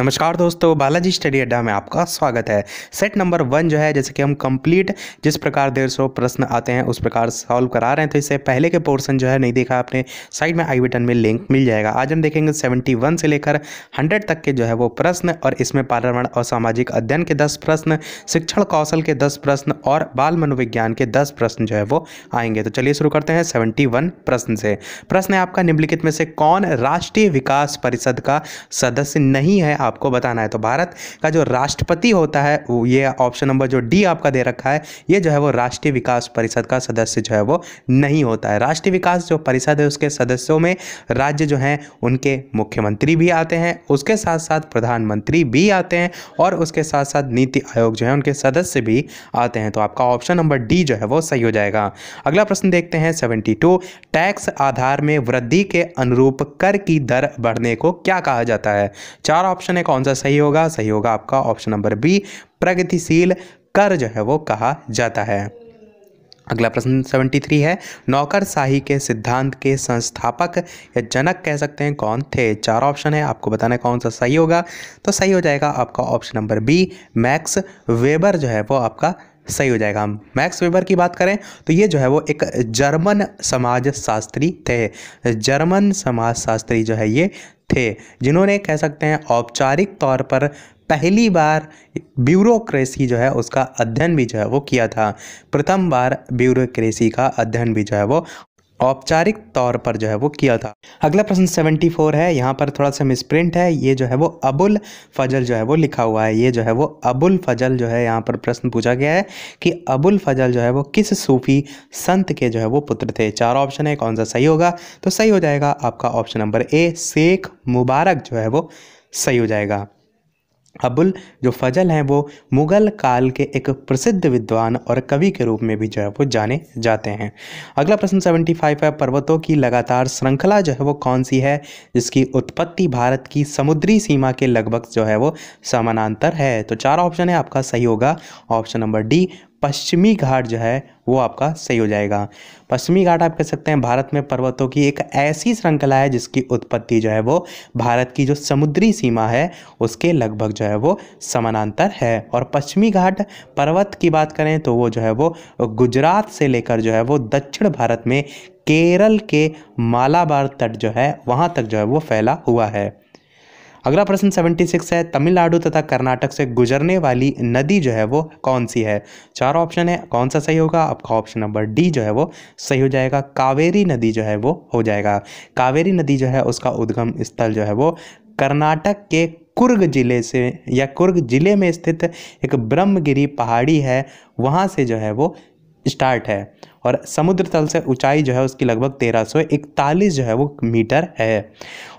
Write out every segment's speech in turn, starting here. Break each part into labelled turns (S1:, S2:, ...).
S1: नमस्कार दोस्तों बालाजी स्टडी अड्डा में आपका स्वागत है सेट नंबर वन जो है जैसे कि हम कंप्लीट जिस प्रकार देर सौ प्रश्न आते हैं उस प्रकार सॉल्व करा रहे हैं तो इससे पहले के पोर्शन जो है नहीं देखा आपने साइड में आई बटन में लिंक मिल जाएगा आज हम देखेंगे सेवेंटी वन से लेकर हंड्रेड तक के जो है वो प्रश्न और इसमें पर्यावरण और सामाजिक अध्ययन के दस प्रश्न शिक्षण कौशल के दस प्रश्न और बाल मनोविज्ञान के दस प्रश्न जो है वो आएंगे तो चलिए शुरू करते हैं सेवेंटी प्रश्न से प्रश्न है आपका निम्नलिखित में से कौन राष्ट्रीय विकास परिषद का सदस्य नहीं है आपको बताना है तो भारत का जो राष्ट्रपति होता है वो ये ऑप्शन नंबर जो डी आपका दे रखा है ये जो है वो राष्ट्रीय विकास परिषद का सदस्य जो है वो नहीं होता है राष्ट्रीय विकास जो परिषद है उसके सदस्यों में राज्य जो हैं उनके मुख्यमंत्री भी आते हैं उसके साथ साथ प्रधानमंत्री भी आते हैं और उसके साथ साथ नीति आयोग जो है उनके सदस्य भी आते हैं तो आपका ऑप्शन नंबर डी जो है वो सही हो जाएगा अगला प्रश्न देखते हैं सेवेंटी टैक्स आधार में वृद्धि के अनुरूप कर की दर बढ़ने को क्या कहा जाता है चार ऑप्शन ऑप्शन है कौन सा सही होगा सही होगा आपका ऑप्शन नंबर बी प्रगतिशील कर जो है वो कहा जाता है अगला प्रश्न 73 है नौकरशाही के सिद्धांत के संस्थापक या जनक कह सकते हैं कौन थे चार ऑप्शन है आपको बताना कौन सा सही होगा तो सही हो जाएगा आपका option number B Max Weber जो है वो आपका सही हो जाएगा हम मैक्स वेबर की बात करें तो ये जो है वो एक जर्मन समाज शास्त्री थे जर्मन समाज शास्त्री जो है ये थे जिन्होंने कह सकते हैं औपचारिक तौर पर पहली बार ब्यूरोक्रेसी जो है उसका अध्ययन भी जो है वो किया था प्रथम बार ब्यूरोक्रेसी का अध्ययन भी जो है वो औपचारिक तौर पर जो है वो किया था अगला प्रश्न 74 है यहाँ पर थोड़ा सा मिसप्रिंट है ये जो है वो अबुल फजल जो है वो लिखा हुआ है ये जो है वो अबुल फजल जो है यहाँ पर प्रश्न पूछा गया है कि अबुल फजल जो है वो किस सूफी संत के जो है वो पुत्र थे चार ऑप्शन है कौन सा सही होगा तो सही हो जाएगा आपका option number A Sheikh Mubarak जो है वो सही हो जाएगा अबुल जो फजल हैं वो मुग़ल काल के एक प्रसिद्ध विद्वान और कवि के रूप में भी जो है वो जाने जाते हैं अगला प्रश्न 75 है पर्वतों की लगातार श्रृंखला जो है वो कौन सी है जिसकी उत्पत्ति भारत की समुद्री सीमा के लगभग जो है वो समानांतर है तो चार ऑप्शन है आपका सही होगा ऑप्शन नंबर डी पश्चिमी घाट जो है वो आपका सही हो जाएगा पश्चिमी घाट आप कह सकते हैं भारत में पर्वतों की एक ऐसी श्रृंखला है जिसकी उत्पत्ति जो है वो भारत की जो समुद्री सीमा है उसके लगभग जो है वो समानांतर है और पश्चिमी घाट पर्वत की बात करें तो वो जो है वो गुजरात से लेकर जो है वो दक्षिण भारत में केरल के मालाबार तट जो है वहाँ तक जो है वो फैला हुआ है अगला प्रश्न 76 है तमिलनाडु तथा कर्नाटक से गुजरने वाली नदी जो है वो कौन सी है चार ऑप्शन है कौन सा सही होगा आपका ऑप्शन नंबर डी जो है वो सही हो जाएगा कावेरी नदी जो है वो हो जाएगा कावेरी नदी जो है उसका उद्गम स्थल जो है वो कर्नाटक के कुर्ग जिले से या कुर्ग जिले में स्थित एक ब्रह्मगिरी पहाड़ी है वहाँ से जो है वो स्टार्ट है और समुद्र तल से ऊंचाई जो है उसकी लगभग तेरह सौ इकतालीस जो है वो मीटर है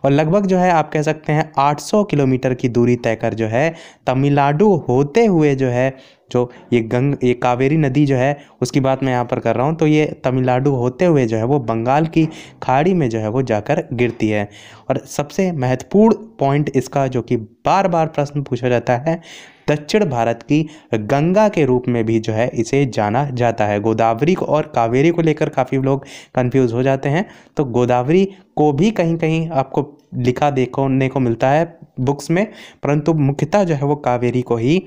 S1: और लगभग जो है आप कह सकते हैं 800 किलोमीटर की दूरी तय कर जो है तमिलनाडु होते हुए जो है जो ये गंग ये कावेरी नदी जो है उसकी बात मैं यहाँ पर कर रहा हूँ तो ये तमिलनाडु होते हुए जो है वो बंगाल की खाड़ी में जो है वो जाकर गिरती है और सबसे महत्वपूर्ण पॉइंट इसका जो कि बार बार प्रश्न पूछा जाता है दक्षिण भारत की गंगा के रूप में भी जो है इसे जाना जाता है गोदावरी को और कावेरी को लेकर काफ़ी लोग कंफ्यूज हो जाते हैं तो गोदावरी को भी कहीं कहीं आपको लिखा देखने को मिलता है बुक्स में परंतु मुख्यतः जो है वो कावेरी को ही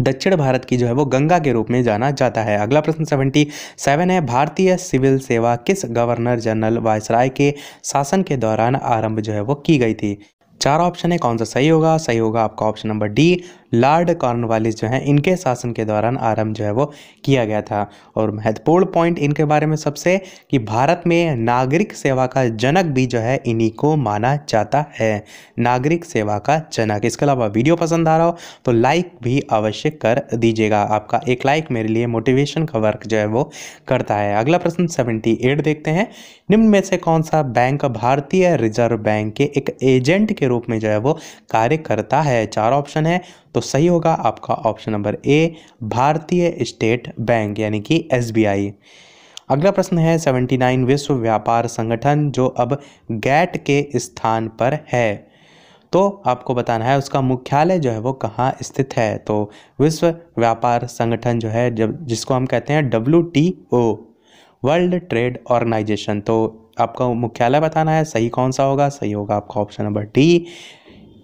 S1: दक्षिण भारत की जो है वो गंगा के रूप में जाना जाता है अगला प्रश्न सेवेंटी सेवन है भारतीय सिविल सेवा किस गवर्नर जनरल वायसराय के शासन के दौरान आरंभ जो है वो की गई थी चार ऑप्शन है कौन सा सही होगा सही होगा आपका option number D Lord Cornwallis जो है इनके शासन के दौरान आरंभ जो है वो किया गया था और महत्वपूर्ण पॉइंट इनके बारे में सबसे कि भारत में नागरिक सेवा का जनक भी जो है इन्हीं को माना जाता है नागरिक सेवा का जनक इसके अलावा वीडियो पसंद आ रहा हो तो लाइक भी अवश्य कर दीजिएगा आपका एक लाइक मेरे लिए मोटिवेशन का वर्क जो है वो करता है अगला प्रश्न सेवेंटी देखते हैं निम्न में से कौन सा बैंक भारतीय रिजर्व बैंक के एक एजेंट के रूप में जो है वो कार्य करता है चार ऑप्शन है तो सही होगा आपका ऑप्शन नंबर ए भारतीय स्टेट बैंक यानी कि एस अगला प्रश्न है 79 विश्व व्यापार संगठन जो अब गैट के स्थान पर है तो आपको बताना है उसका मुख्यालय जो है वो कहाँ स्थित है तो विश्व व्यापार संगठन जो है जब जिसको हम कहते हैं डब्ल्यू वर्ल्ड ट्रेड ऑर्गेनाइजेशन तो आपको मुख्यालय बताना है सही कौन सा होगा सही होगा आपका option number D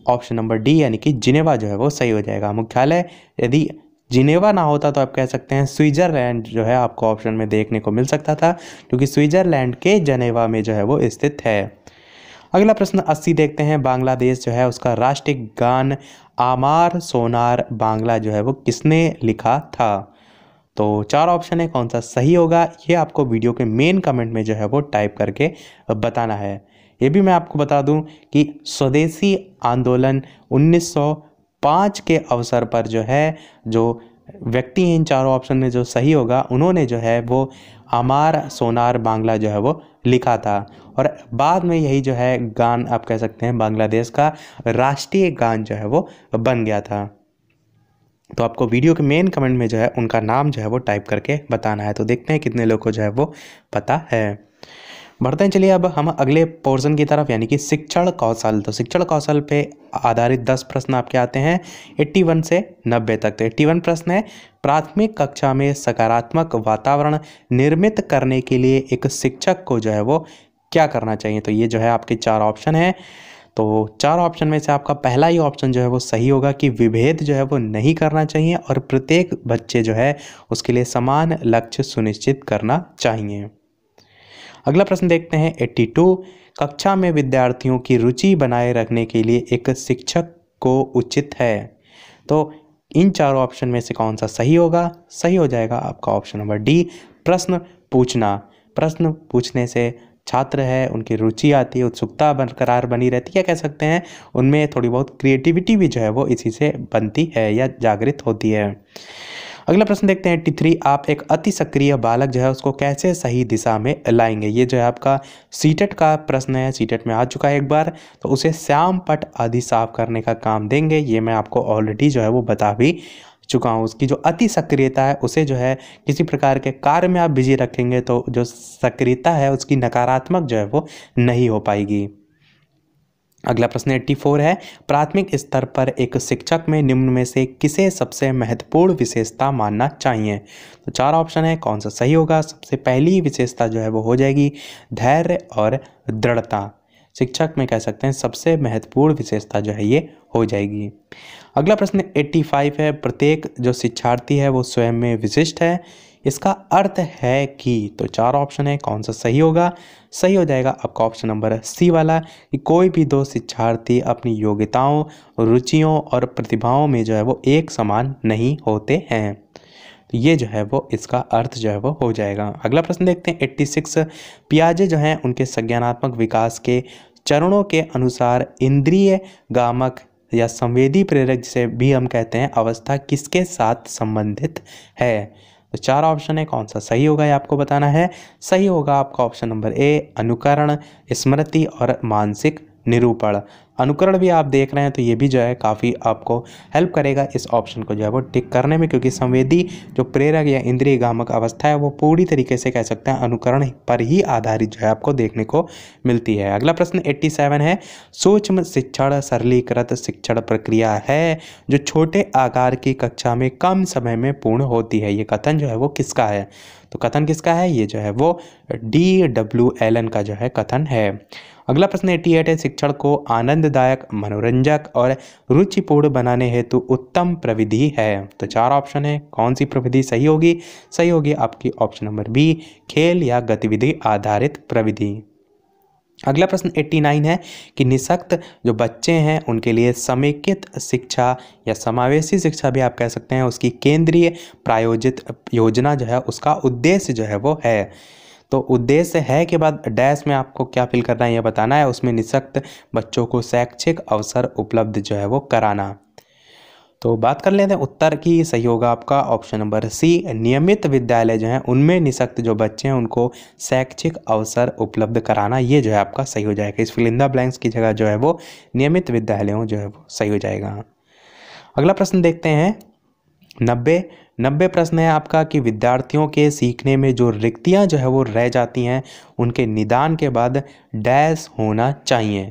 S1: option number D यानी कि जिनेवा जो है वो सही हो जाएगा मुख्यालय यदि जिनेवा ना होता तो आप कह सकते हैं स्विट्ज़रलैंड जो है आपको ऑप्शन में देखने को मिल सकता था क्योंकि स्विट्ज़रलैंड के जनेवा में जो है वो स्थित है अगला प्रश्न अस्सी देखते हैं बांग्लादेश जो है उसका राष्ट्रीय गान आमार सोनार बांग्ला जो है वो किसने लिखा था तो चार ऑप्शन है कौन सा सही होगा ये आपको वीडियो के मेन कमेंट में जो है वो टाइप करके बताना है ये भी मैं आपको बता दूं कि स्वदेशी आंदोलन 1905 के अवसर पर जो है जो व्यक्ति हैं इन चारों ऑप्शन में जो सही होगा उन्होंने जो है वो अमार सोनार बांग्ला जो है वो लिखा था और बाद में यही जो है गान आप कह सकते हैं बांग्लादेश का राष्ट्रीय गान जो है वो बन गया था तो आपको वीडियो के मेन कमेंट में जो है उनका नाम जो है वो टाइप करके बताना है तो देखते हैं कितने लोग को जो है वो पता है बढ़ते हैं चलिए अब हम अगले पोर्शन की तरफ यानी कि शिक्षण कौशल तो शिक्षण कौशल पे आधारित दस प्रश्न आपके आते हैं 81 से 90 तक तो 81 प्रश्न है प्राथमिक कक्षा में सकारात्मक वातावरण निर्मित करने के लिए एक शिक्षक को जो है वो क्या करना चाहिए तो ये जो है आपके चार ऑप्शन हैं तो चार ऑप्शन में से आपका पहला ही ऑप्शन जो है वो सही होगा कि विभेद जो है वो नहीं करना चाहिए और प्रत्येक बच्चे जो है उसके लिए समान लक्ष्य सुनिश्चित करना चाहिए अगला प्रश्न देखते हैं एट्टी कक्षा में विद्यार्थियों की रुचि बनाए रखने के लिए एक शिक्षक को उचित है तो इन चारों ऑप्शन में से कौन सा सही होगा सही हो जाएगा आपका ऑप्शन नंबर डी प्रश्न पूछना प्रश्न पूछने से छात्र है उनकी रुचि आती है उत्सुकता बरकरार बनी रहती है कह सकते हैं उनमें थोड़ी बहुत क्रिएटिविटी भी जो है वो इसी से बनती है या जागृत होती है अगला प्रश्न देखते हैं टी थ्री आप एक अति सक्रिय बालक जो है उसको कैसे सही दिशा में लाएंगे ये जो है आपका सीटेट e का प्रश्न है सीटेट e में आ चुका है एक बार तो उसे श्याम पट आदि साफ करने का काम देंगे ये मैं आपको ऑलरेडी जो है वो बता भी चुका हूँ उसकी जो अति सक्रियता है उसे जो है किसी प्रकार के कार्य में आप बिजी रखेंगे तो जो सक्रियता है उसकी नकारात्मक जो है वो नहीं हो पाएगी अगला प्रश्न एट्टी फोर है प्राथमिक स्तर पर एक शिक्षक में निम्न में से किसे सबसे महत्वपूर्ण विशेषता मानना चाहिए तो चार ऑप्शन है कौन सा सही होगा सबसे पहली विशेषता जो है वो हो जाएगी धैर्य और दृढ़ता शिक्षक में कह सकते हैं सबसे महत्वपूर्ण विशेषता जो है ये हो जाएगी अगला प्रश्न 85 है प्रत्येक जो शिक्षार्थी है वो स्वयं में विशिष्ट है इसका अर्थ है कि तो चार ऑप्शन है कौन सा सही होगा सही हो जाएगा आपका ऑप्शन नंबर सी वाला कि कोई भी दो शिक्षार्थी अपनी योग्यताओं रुचियों और प्रतिभाओं में जो है वो एक समान नहीं होते हैं ये जो है वो इसका अर्थ जो है वो हो जाएगा अगला प्रश्न देखते हैं एट्टी सिक्स पियाजे जो हैं उनके संज्ञानात्मक विकास के चरणों के अनुसार इंद्रिय गामक या संवेदी प्रेरक जिसे भी हम कहते हैं अवस्था किसके साथ संबंधित है तो चार ऑप्शन है कौन सा सही होगा ये आपको बताना है सही होगा आपका ऑप्शन नंबर ए अनुकरण स्मृति और मानसिक निरूपण अनुकरण भी आप देख रहे हैं तो ये भी जो है काफ़ी आपको हेल्प करेगा इस ऑप्शन को जो है वो टिक करने में क्योंकि संवेदी जो प्रेरक या इंद्रिय गामक अवस्था है वो पूरी तरीके से कह सकते हैं अनुकरण पर ही आधारित जो है आपको देखने को मिलती है अगला प्रश्न 87 है सूक्ष्म शिक्षण सरलीकृत शिक्षण प्रक्रिया है जो छोटे आकार की कक्षा में कम समय में पूर्ण होती है ये कथन जो है वो किसका है तो कथन किसका है ये जो है वो डी डब्ल्यू एल एन का जो है कथन है अगला प्रश्न एटी एट है शिक्षण को आनंददायक मनोरंजक और रुचिपूर्ण बनाने हेतु उत्तम प्रविधि है तो चार ऑप्शन है कौन सी प्रविधि सही होगी सही होगी आपकी ऑप्शन नंबर बी खेल या गतिविधि आधारित प्रविधि अगला प्रश्न 89 है कि निशक्त जो बच्चे हैं उनके लिए समेकित शिक्षा या समावेशी शिक्षा भी आप कह सकते हैं उसकी केंद्रीय प्रायोजित योजना जो है उसका उद्देश्य जो है वो है तो उद्देश्य है के बाद डैश में आपको क्या फिल करना है यह बताना है उसमें निशक्त बच्चों को शैक्षिक अवसर उपलब्ध जो है वो कराना तो बात कर लेते हैं उत्तर की सही होगा आपका ऑप्शन नंबर सी नियमित विद्यालय जो है उनमें निशक्त जो बच्चे हैं उनको शैक्षिक अवसर उपलब्ध कराना ये जो है आपका सही हो जाएगा इस फिलिंदा ब्लैंक्स की जगह जो है वो नियमित विद्यालयों जो है वो सही हो जाएगा अगला प्रश्न देखते हैं नब्बे नब्बे प्रश्न है आपका कि विद्यार्थियों के सीखने में जो रिक्तियाँ जो है वो रह जाती हैं उनके निदान के बाद डैश होना चाहिए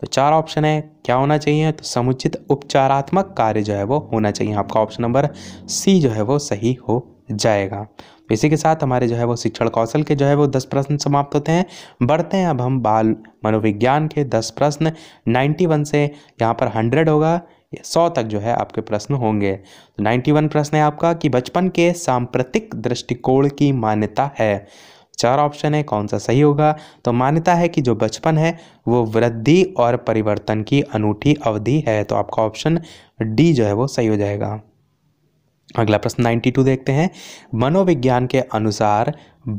S1: तो चार ऑप्शन है क्या होना चाहिए तो समुचित उपचारात्मक कार्य जो है वो होना चाहिए आपका ऑप्शन नंबर सी जो है वो सही हो जाएगा तो इसी के साथ हमारे जो है वो शिक्षण कौशल के जो है वो दस प्रश्न समाप्त होते हैं बढ़ते हैं अब हम बाल मनोविज्ञान के दस प्रश्न नाइन्टी वन से यहाँ पर हंड्रेड होगा सौ तक जो है आपके प्रश्न होंगे तो नाइन्टी वन प्रश्न है आपका कि बचपन के सांप्रतिक दृष्टिकोण की मान्यता है चार ऑप्शन है कौन सा सही होगा तो मान्यता है कि जो बचपन है वो वृद्धि और परिवर्तन की अनूठी अवधि है तो आपका ऑप्शन डी जो है वो सही हो जाएगा अगला प्रश्न नाइन्टी टू देखते हैं मनोविज्ञान के अनुसार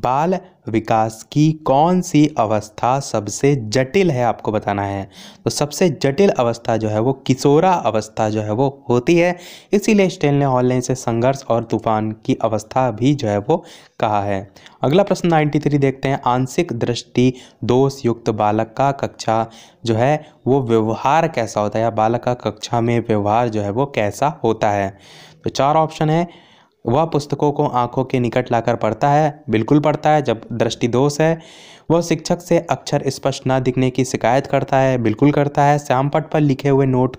S1: बाल विकास की कौन सी अवस्था सबसे जटिल है आपको बताना है तो सबसे जटिल अवस्था जो है वो किशोरा अवस्था जो है वो होती है इसीलिए स्टेल ने हॉल से संघर्ष और तूफान की अवस्था भी जो है वो कहा है अगला प्रश्न 93 देखते हैं आंशिक दृष्टि दोष युक्त बालक का कक्षा जो है वो व्यवहार कैसा होता है या बालक का कक्षा में व्यवहार जो है वो कैसा होता है तो चार ऑप्शन है वह पुस्तकों को आंखों के निकट लाकर पढ़ता है बिल्कुल पढ़ता है जब दृष्टि दोष है वह शिक्षक से अक्षर स्पष्ट ना दिखने की शिकायत करता है बिल्कुल करता है श्यामपट पर लिखे हुए नोट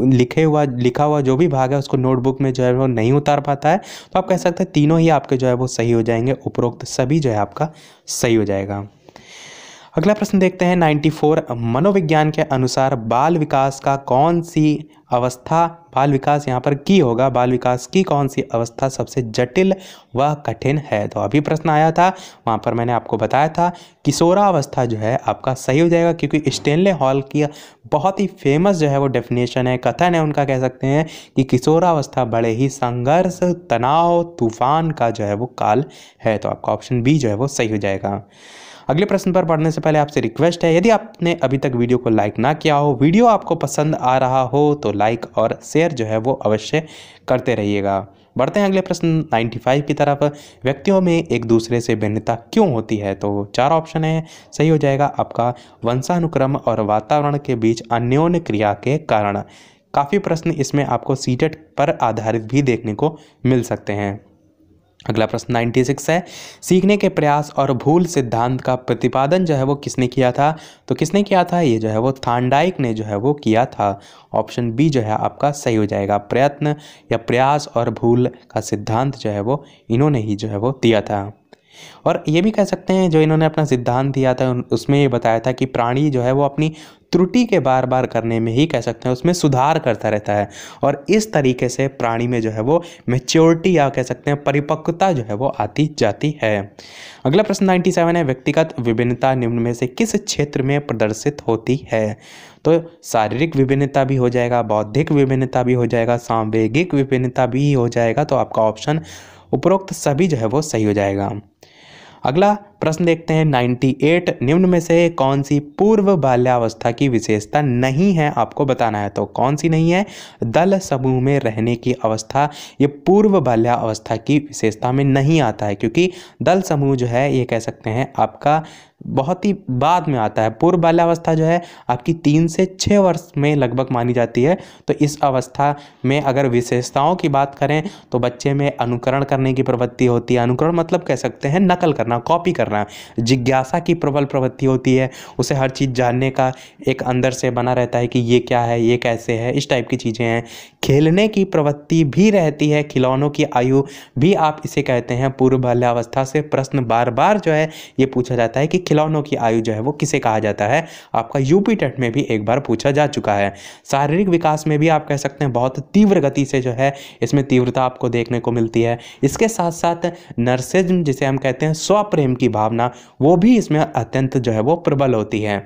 S1: लिखे हुआ लिखा हुआ जो भी भाग है उसको नोटबुक में जो है वो नहीं उतार पाता है तो आप कह सकते हैं तीनों ही आपके जो है वो सही हो जाएंगे उपरोक्त सभी जो है आपका सही हो जाएगा अगला प्रश्न देखते हैं 94 मनोविज्ञान के अनुसार बाल विकास का कौन सी अवस्था बाल विकास यहाँ पर की होगा बाल विकास की कौन सी अवस्था सबसे जटिल व कठिन है तो अभी प्रश्न आया था वहाँ पर मैंने आपको बताया था किशोरावस्था जो है आपका सही हो जाएगा क्योंकि स्टेनले हॉल की बहुत ही फेमस जो है वो डेफिनेशन है कथन है उनका कह सकते हैं कि किशोरावस्था बड़े ही संघर्ष तनाव तूफान का जो है वो काल है तो आपका ऑप्शन बी जो है वो सही हो जाएगा अगले प्रश्न पर पढ़ने से पहले आपसे रिक्वेस्ट है यदि आपने अभी तक वीडियो को लाइक ना किया हो वीडियो आपको पसंद आ रहा हो तो लाइक और शेयर जो है वो अवश्य करते रहिएगा बढ़ते हैं अगले प्रश्न 95 की तरफ व्यक्तियों में एक दूसरे से भिन्नता क्यों होती है तो चार ऑप्शन है सही हो जाएगा आपका वंशानुक्रम और वातावरण के बीच अन्योन्य क्रिया के कारण काफ़ी प्रश्न इसमें आपको सीटेट पर आधारित भी देखने को मिल सकते हैं अगला प्रश्न 96 है सीखने के प्रयास और भूल सिद्धांत का प्रतिपादन जो है वो किसने किया था तो किसने किया था ये जो है वो थांडाइक ने जो है वो किया था ऑप्शन बी जो है आपका सही हो जाएगा प्रयत्न या प्रयास और भूल का सिद्धांत जो है वो इन्होंने ही जो है वो दिया था और ये भी कह सकते हैं जो इन्होंने अपना सिद्धांत दिया था उसमें ये बताया था कि प्राणी जो है वो अपनी त्रुटि के बार बार करने में ही कह सकते हैं उसमें सुधार करता रहता है और इस तरीके से प्राणी में जो है वो मेच्योरिटी या कह सकते हैं परिपक्वता जो है वो आती जाती है अगला प्रश्न नाइन्टी सेवन है व्यक्तिगत विभिन्नता निम्न में से किस क्षेत्र में प्रदर्शित होती है तो शारीरिक विभिन्नता भी हो जाएगा बौद्धिक विभिन्नता भी हो जाएगा सांवेगिक विभिन्नता भी हो जाएगा तो आपका ऑप्शन उपरोक्त सभी जो है वो सही हो जाएगा अगला प्रश्न देखते हैं 98 निम्न में से कौन सी पूर्व बाल्यावस्था की विशेषता नहीं है आपको बताना है तो कौन सी नहीं है दल समूह में रहने की अवस्था ये पूर्व बाल्यावस्था की विशेषता में नहीं आता है क्योंकि दल समूह जो है ये कह सकते हैं आपका बहुत ही बाद में आता है पूर्व बाल्यावस्था जो है आपकी तीन से छः वर्ष में लगभग मानी जाती है तो इस अवस्था में अगर विशेषताओं की बात करें तो बच्चे में अनुकरण करने की प्रवृत्ति होती है अनुकरण मतलब कह सकते हैं नकल करना कॉपी करना करना जिज्ञासा की प्रबल प्रवृत्ति होती है उसे हर चीज़ जानने का एक अंदर से बना रहता है कि ये क्या है ये कैसे है इस टाइप की चीज़ें हैं खेलने की प्रवृत्ति भी रहती है खिलौनों की आयु भी आप इसे कहते हैं पूर्व बाल्यावस्था से प्रश्न बार बार जो है ये पूछा जाता है कि खिलौनों की आयु जो है वो किसे कहा जाता है आपका यूपी टेट में भी एक बार पूछा जा चुका है शारीरिक विकास में भी आप कह सकते हैं बहुत तीव्र गति से जो है इसमें तीव्रता आपको देखने को मिलती है इसके साथ साथ नर्सिज्म जिसे हम कहते हैं स्वप्रेम की संभावना वो भी इसमें अत्यंत जो है वो प्रबल होती है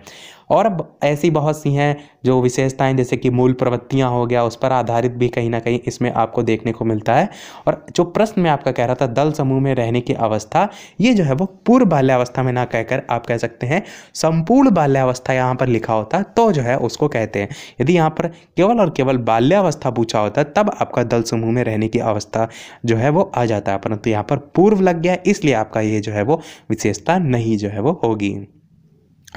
S1: और ऐसी बहुत सी हैं जो विशेषताएं जैसे कि मूल प्रवृत्तियाँ हो गया उस पर आधारित भी कहीं ना कहीं इसमें आपको देखने को मिलता है और जो प्रश्न में आपका कह रहा था दल समूह में रहने की अवस्था ये जो है वो पूर्व बाल्यावस्था में ना कहकर आप कह सकते हैं संपूर्ण बाल्यावस्था यहाँ पर लिखा होता तो जो है उसको कहते हैं यदि यहाँ पर केवल और केवल बाल्यावस्था पूछा होता तब आपका दल समूह में रहने की अवस्था जो है वो आ जाता है परंतु यहाँ पर पूर्व लग गया इसलिए आपका ये जो है वो विशेषता नहीं जो है वो होगी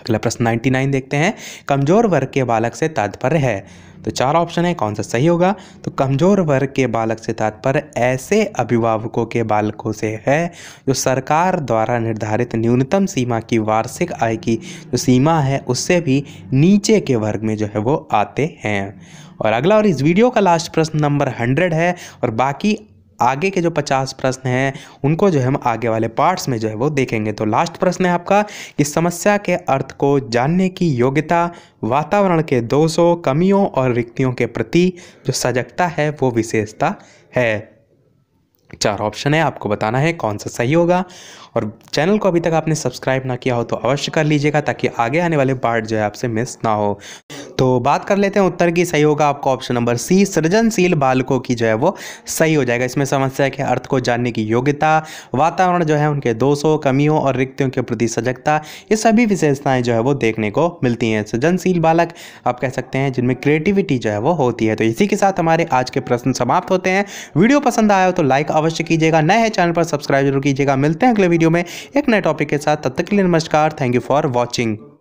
S1: अगला प्रश्न नाइन्टी नाइन देखते हैं कमजोर वर्ग के बालक से तात्पर्य है तो चार ऑप्शन है कौन सा सही होगा तो कमजोर वर्ग के बालक से तात्पर्य ऐसे अभिभावकों के बालकों से है जो सरकार द्वारा निर्धारित न्यूनतम सीमा की वार्षिक आय की जो सीमा है उससे भी नीचे के वर्ग में जो है वो आते हैं और अगला और इस वीडियो का लास्ट प्रश्न नंबर हंड्रेड है और बाकी आगे के जो पचास प्रश्न हैं उनको जो है हम आगे वाले पार्ट्स में जो है वो देखेंगे तो लास्ट प्रश्न है आपका कि समस्या के अर्थ को जानने की योग्यता वातावरण के दोषों कमियों और रिक्तियों के प्रति जो सजगता है वो विशेषता है चार ऑप्शन है आपको बताना है कौन सा सही होगा और चैनल को अभी तक आपने सब्सक्राइब ना किया हो तो अवश्य कर लीजिएगा ताकि आगे आने वाले पार्ट जो है आपसे मिस ना हो तो बात कर लेते हैं उत्तर की सही होगा आपका ऑप्शन नंबर सी सृजनशील बालकों की जो है वो सही हो जाएगा इसमें समस्या के अर्थ को जानने की योग्यता वातावरण जो है उनके दोषों कमियों और रिक्तियों के प्रति सजगता ये सभी विशेषताएं जो है वो देखने को मिलती हैं सृजनशील बालक आप कह सकते हैं जिनमें क्रिएटिविटी जो है वो होती है तो इसी के साथ हमारे आज के प्रश्न समाप्त होते हैं वीडियो पसंद आया हो तो लाइक अवश्य कीजिएगा नए चैनल पर सब्सक्राइब जरूर कीजिएगा मिलते हैं अगले वीडियो वीडियो में एक नए टॉपिक के साथ तब तक के लिए नमस्कार थैंक यू फॉर वॉचिंग